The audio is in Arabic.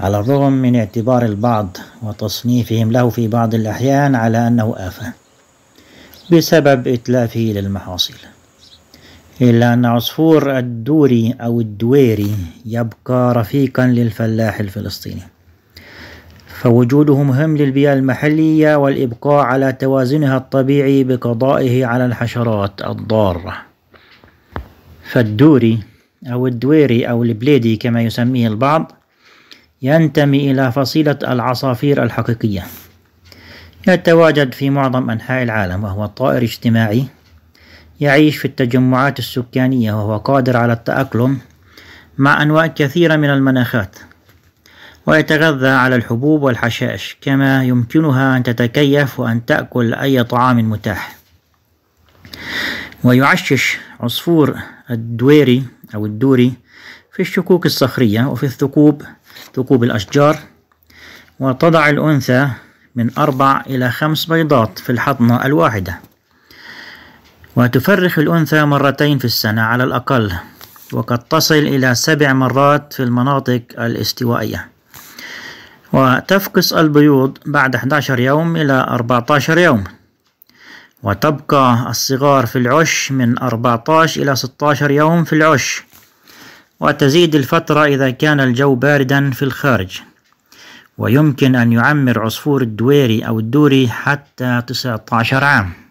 على الرغم من اعتبار البعض وتصنيفهم له في بعض الأحيان على أنه آفة بسبب إتلافه للمحاصيل إلا أن عصفور الدوري أو الدويري يبقى رفيقا للفلاح الفلسطيني فوجوده مهم للبيئة المحلية والإبقاء على توازنها الطبيعي بقضائه على الحشرات الضارة فالدوري أو الدويري أو البليدي كما يسميه البعض ينتمي إلى فصيلة العصافير الحقيقية يتواجد في معظم أنحاء العالم وهو طائر اجتماعي يعيش في التجمعات السكانية وهو قادر على التأقلم مع أنواع كثيرة من المناخات ويتغذى على الحبوب والحشائش كما يمكنها أن تتكيف وأن تأكل أي طعام متاح ويعشش عصفور الدويري أو الدوري في الشكوك الصخرية وفي الثقوب ثقوب الأشجار وتضع الأنثى من أربع إلى خمس بيضات في الحضنة الواحدة وتفرخ الأنثى مرتين في السنة على الأقل وقد تصل إلى سبع مرات في المناطق الاستوائية وتفقس البيوض بعد 11 يوم إلى 14 يوم وتبقى الصغار في العش من 14 إلى 16 يوم في العش وتزيد الفترة إذا كان الجو باردا في الخارج ويمكن أن يعمر عصفور الدويري أو الدوري حتى 19 عام